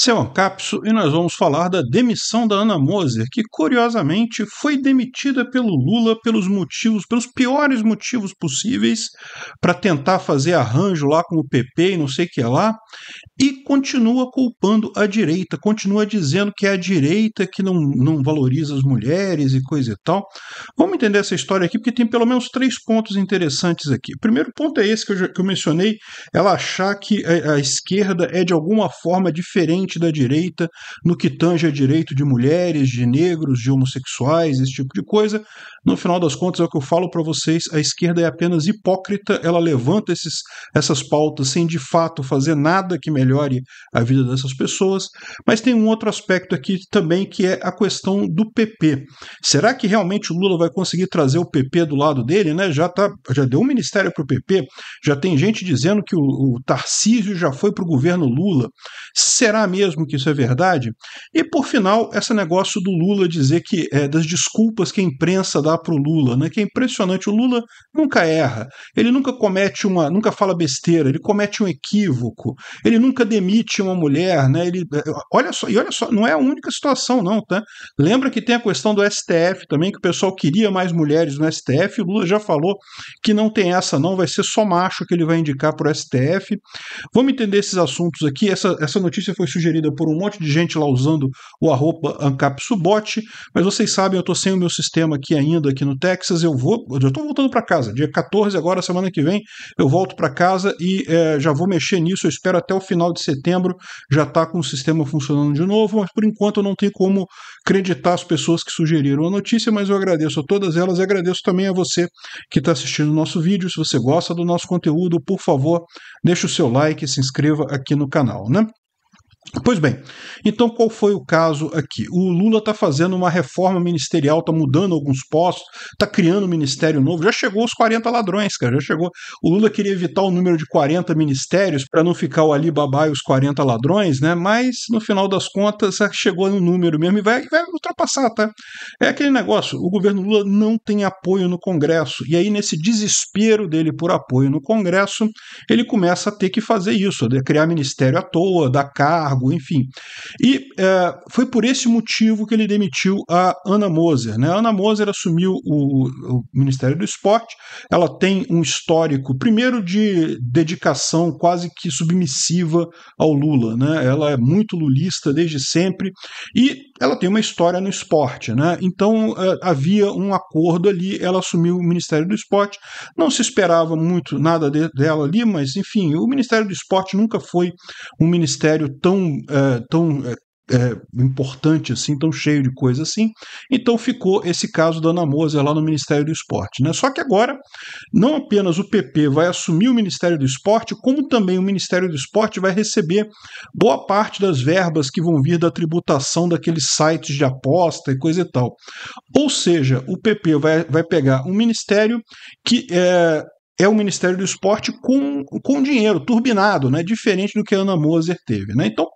Seu Ancapso e nós vamos falar da demissão da Ana Moser, que curiosamente foi demitida pelo Lula pelos motivos, pelos piores motivos possíveis para tentar fazer arranjo lá com o PP e não sei o que lá, e continua culpando a direita, continua dizendo que é a direita que não, não valoriza as mulheres e coisa e tal. Vamos entender essa história aqui, porque tem pelo menos três pontos interessantes aqui. O primeiro ponto é esse que eu, que eu mencionei, ela achar que a, a esquerda é de alguma forma diferente frente da direita no que tange a direito de mulheres, de negros, de homossexuais, esse tipo de coisa. No final das contas, é o que eu falo para vocês: a esquerda é apenas hipócrita, ela levanta esses, essas pautas sem de fato fazer nada que melhore a vida dessas pessoas. Mas tem um outro aspecto aqui também que é a questão do PP. Será que realmente o Lula vai conseguir trazer o PP do lado dele? Né? Já, tá, já deu um ministério para o PP, já tem gente dizendo que o, o Tarcísio já foi para o governo Lula. Será mesmo? mesmo que isso é verdade? E por final, esse negócio do Lula dizer que é, das desculpas que a imprensa dá para o Lula, né? Que é impressionante. O Lula nunca erra, ele nunca comete uma, nunca fala besteira, ele comete um equívoco, ele nunca demite uma mulher, né? Ele, olha só, e olha só, não é a única situação, não, tá? Lembra que tem a questão do STF também, que o pessoal queria mais mulheres no STF, e o Lula já falou que não tem essa, não, vai ser só macho que ele vai indicar para o STF. Vamos entender esses assuntos aqui. Essa, essa notícia foi sugerida por um monte de gente lá usando o arroba ANCAP mas vocês sabem, eu estou sem o meu sistema aqui ainda, aqui no Texas, eu vou, eu estou voltando para casa, dia 14 agora, semana que vem, eu volto para casa e é, já vou mexer nisso, eu espero até o final de setembro já tá com o sistema funcionando de novo, mas por enquanto eu não tenho como acreditar as pessoas que sugeriram a notícia, mas eu agradeço a todas elas e agradeço também a você que está assistindo o nosso vídeo, se você gosta do nosso conteúdo, por favor, deixe o seu like e se inscreva aqui no canal, né? Pois bem, então qual foi o caso aqui? O Lula está fazendo uma reforma ministerial, está mudando alguns postos, está criando um ministério novo, já chegou os 40 ladrões, cara, já chegou. O Lula queria evitar o número de 40 ministérios para não ficar o Alibaba e os 40 ladrões, né? Mas no final das contas chegou no número mesmo e vai, vai ultrapassar, tá? É aquele negócio, o governo Lula não tem apoio no Congresso, e aí nesse desespero dele por apoio no Congresso, ele começa a ter que fazer isso, criar ministério à toa, dar cargo, cargo, enfim. E é, foi por esse motivo que ele demitiu a Ana Moser. Né? A Ana Moser assumiu o, o Ministério do Esporte, ela tem um histórico, primeiro, de dedicação quase que submissiva ao Lula. Né? Ela é muito lulista desde sempre e ela tem uma história no esporte, né? Então é, havia um acordo ali, ela assumiu o Ministério do Esporte. Não se esperava muito nada de, dela ali, mas enfim, o Ministério do Esporte nunca foi um ministério tão, é, tão é, é, importante assim, tão cheio de coisa assim. Então ficou esse caso da Ana Moser lá no Ministério do Esporte. Né? Só que agora, não apenas o PP vai assumir o Ministério do Esporte, como também o Ministério do Esporte vai receber boa parte das verbas que vão vir da tributação daqueles sites de aposta e coisa e tal. Ou seja, o PP vai, vai pegar um ministério que é, é o Ministério do Esporte com, com dinheiro, turbinado, né? diferente do que a Ana Moser teve. Né? Então,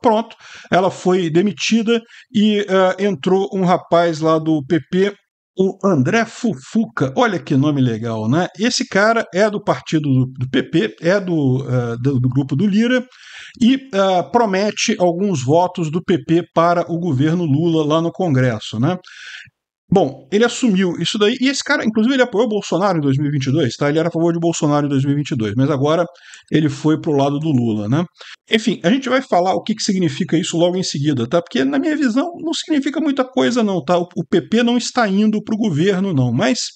pronto, ela foi demitida e uh, entrou um rapaz lá do PP, o André Fufuca. Olha que nome legal, né? Esse cara é do partido do, do PP, é do, uh, do, do, grupo do Lira e uh, promete alguns votos do PP para o governo Lula lá no Congresso, né? Bom, ele assumiu isso daí, e esse cara, inclusive, ele apoiou o Bolsonaro em 2022, tá? Ele era a favor de Bolsonaro em 2022, mas agora ele foi para o lado do Lula. Né? Enfim, a gente vai falar o que, que significa isso logo em seguida, tá? Porque, na minha visão, não significa muita coisa, não, tá? O PP não está indo para o governo, não. Mas,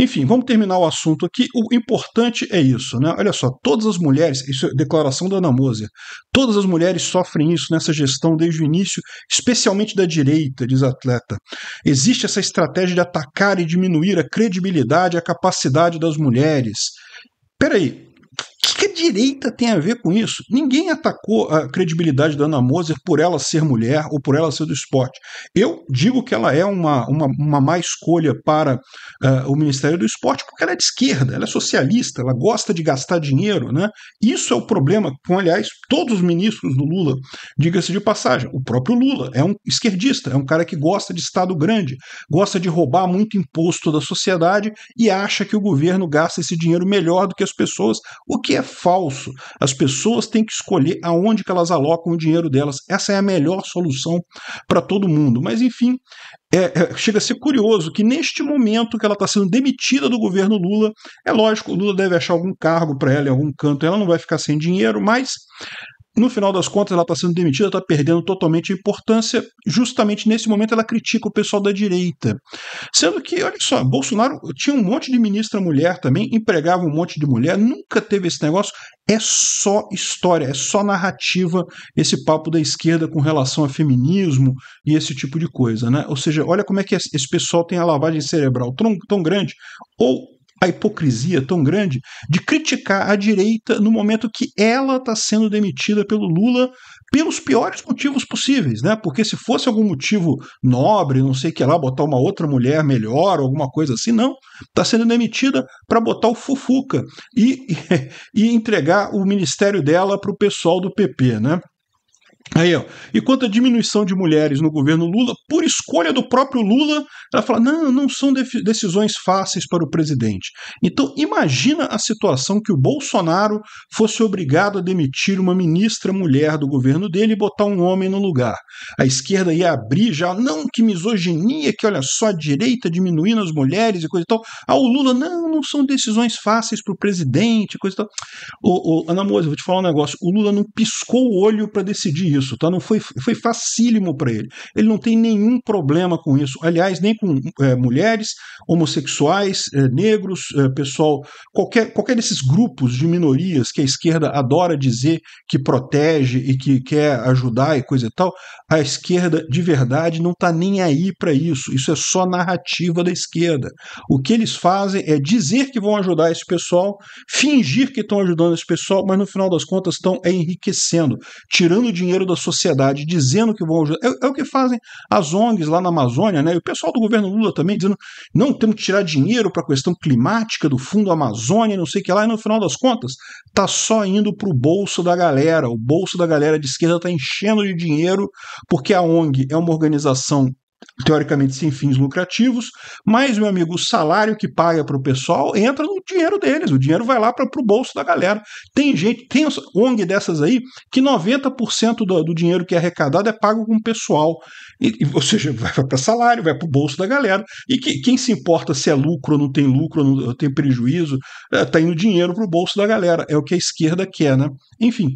enfim, vamos terminar o assunto aqui. O importante é isso, né? Olha só, todas as mulheres, isso é declaração da Ana Moser, todas as mulheres sofrem isso nessa gestão desde o início, especialmente da direita, diz atleta. Existe essa estratégia de atacar e diminuir a credibilidade a capacidade das mulheres. Peraí, que a direita tem a ver com isso? Ninguém atacou a credibilidade da Ana Moser por ela ser mulher ou por ela ser do esporte. Eu digo que ela é uma, uma, uma má escolha para uh, o Ministério do Esporte porque ela é de esquerda, ela é socialista, ela gosta de gastar dinheiro. Né? Isso é o problema com, aliás, todos os ministros do Lula, diga-se de passagem. O próprio Lula é um esquerdista, é um cara que gosta de Estado grande, gosta de roubar muito imposto da sociedade e acha que o governo gasta esse dinheiro melhor do que as pessoas, o que que é falso. As pessoas têm que escolher aonde que elas alocam o dinheiro delas. Essa é a melhor solução para todo mundo. Mas, enfim, é, é, chega a ser curioso que neste momento que ela está sendo demitida do governo Lula, é lógico, o Lula deve achar algum cargo para ela em algum canto, ela não vai ficar sem dinheiro, mas no final das contas, ela está sendo demitida, está perdendo totalmente a importância. Justamente nesse momento, ela critica o pessoal da direita. Sendo que, olha só, Bolsonaro tinha um monte de ministra mulher também, empregava um monte de mulher, nunca teve esse negócio. É só história, é só narrativa esse papo da esquerda com relação a feminismo e esse tipo de coisa, né? Ou seja, olha como é que esse pessoal tem a lavagem cerebral tão, tão grande, ou a hipocrisia tão grande de criticar a direita no momento que ela está sendo demitida pelo Lula pelos piores motivos possíveis, né? Porque se fosse algum motivo nobre, não sei o que lá, botar uma outra mulher melhor, alguma coisa assim, não. Está sendo demitida para botar o Fufuca e, e entregar o ministério dela para o pessoal do PP, né? Aí, ó. E quanto à diminuição de mulheres no governo Lula, por escolha do próprio Lula, ela fala: não, não são decisões fáceis para o presidente. Então, imagina a situação que o Bolsonaro fosse obrigado a demitir uma ministra mulher do governo dele e botar um homem no lugar. A esquerda ia abrir já, não, que misoginia, que olha só a direita diminuindo as mulheres e coisa e tal. Ah, o Lula, não, não são decisões fáceis para o presidente, coisa e tal. Ô, ô, Ana Moura, vou te falar um negócio: o Lula não piscou o olho para decidir isso, tá? Não foi, foi facílimo para ele. Ele não tem nenhum problema com isso. Aliás, nem com é, mulheres, homossexuais, é, negros, é, pessoal, qualquer, qualquer desses grupos de minorias que a esquerda adora dizer que protege e que quer ajudar e coisa e tal, a esquerda de verdade não está nem aí para isso. Isso é só narrativa da esquerda. O que eles fazem é dizer que vão ajudar esse pessoal, fingir que estão ajudando esse pessoal, mas no final das contas estão enriquecendo, tirando dinheiro dinheiro da sociedade, dizendo que vão ajudar. É, é, o que fazem as ONGs lá na Amazônia, né? E o pessoal do governo Lula também dizendo não temos que tirar dinheiro para a questão climática do Fundo Amazônia, não sei o que lá, e no final das contas, tá só indo para o bolso da galera. O bolso da galera de esquerda está enchendo de dinheiro, porque a ONG é uma organização teoricamente sem fins lucrativos, mas, meu amigo, o salário que paga para o pessoal entra no dinheiro deles, o dinheiro vai lá para o bolso da galera. Tem gente, tem ONG dessas aí, que 90% do, do dinheiro que é arrecadado é pago com o pessoal, e, e ou seja, vai para salário, vai para o bolso da galera, e que, quem se importa se é lucro ou não tem lucro, não tem prejuízo, está eh, é, indo dinheiro para o bolso da galera, é o que a esquerda quer, né? Enfim,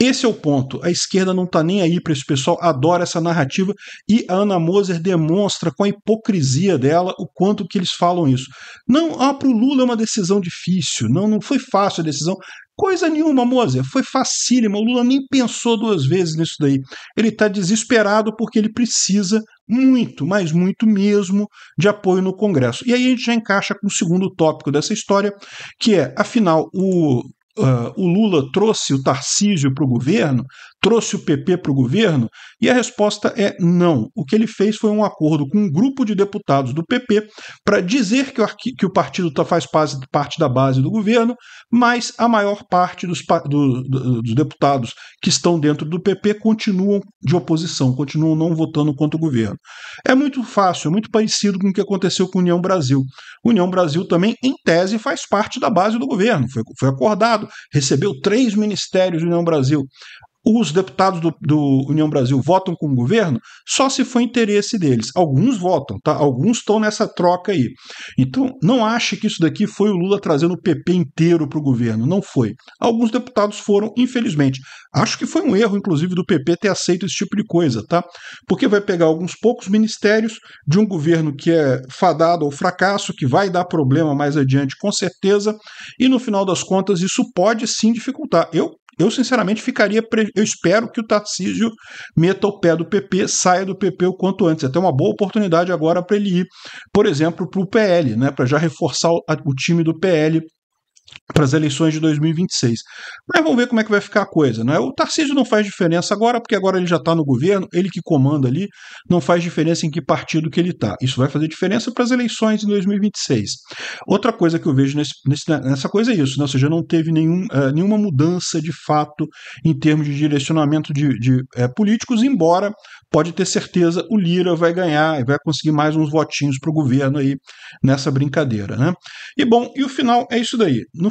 esse é o ponto. A esquerda não está nem aí para esse pessoal, adora essa narrativa e a Ana Moser demonstra com a hipocrisia dela o quanto que eles falam isso. Não, ah, para o Lula é uma decisão difícil, não, não foi fácil a decisão. Coisa nenhuma, Moser, foi facílima. O Lula nem pensou duas vezes nisso daí. Ele está desesperado porque ele precisa muito, mas muito mesmo, de apoio no Congresso. E aí a gente já encaixa com o segundo tópico dessa história, que é, afinal, o uh, o Lula trouxe o Tarcísio para o governo, trouxe o PP para o governo? E a resposta é não. O que ele fez foi um acordo com um grupo de deputados do PP para dizer que o, que o partido tá, faz parte da base do governo, mas a maior parte dos, do, dos deputados que estão dentro do PP continuam de oposição, continuam não votando contra o governo. É muito fácil, é muito parecido com o que aconteceu com a União Brasil. A União Brasil também, em tese, faz parte da base do governo, foi, foi acordado, recebeu três ministérios da União Brasil os deputados do, do, União Brasil votam com o governo só se for interesse deles. Alguns votam, tá? Alguns estão nessa troca aí. Então, não ache que isso daqui foi o Lula trazendo o PP inteiro para o governo. Não foi. Alguns deputados foram, infelizmente. Acho que foi um erro, inclusive, do PP ter aceito esse tipo de coisa, tá? Porque vai pegar alguns poucos ministérios de um governo que é fadado ao fracasso, que vai dar problema mais adiante, com certeza, e no final das contas, isso pode sim dificultar. Eu eu, sinceramente, ficaria. Pre... Eu espero que o Tarcísio meta o pé do PP, saia do PP o quanto antes. É até uma boa oportunidade agora para ele ir, por exemplo, para o PL, né, para já reforçar o, o time do PL para as eleições de 2026. Mas vamos ver como é que vai ficar a coisa. Né? O Tarcísio não faz diferença agora, porque agora ele já está no governo, ele que comanda ali, não faz diferença em que partido que ele está. Isso vai fazer diferença para as eleições de 2026. Outra coisa que eu vejo nesse, nessa coisa é isso, né? ou seja, não teve nenhum, uh, nenhuma mudança de fato em termos de direcionamento de, de uh, políticos, embora pode ter certeza o Lira vai ganhar e vai conseguir mais uns votinhos para o governo aí nessa brincadeira. Né? E bom, e o final é isso daí. No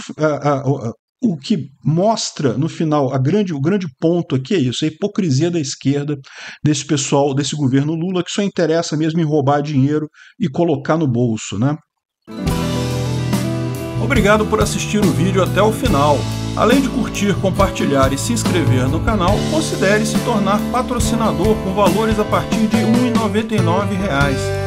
o que mostra no final a grande, o grande ponto aqui é isso, a hipocrisia da esquerda, desse pessoal, desse governo Lula, que só interessa mesmo em roubar dinheiro e colocar no bolso, né? Obrigado por assistir o vídeo até o final. Além de curtir, compartilhar e se inscrever no canal, considere se tornar patrocinador com valores a partir de R$ 1,99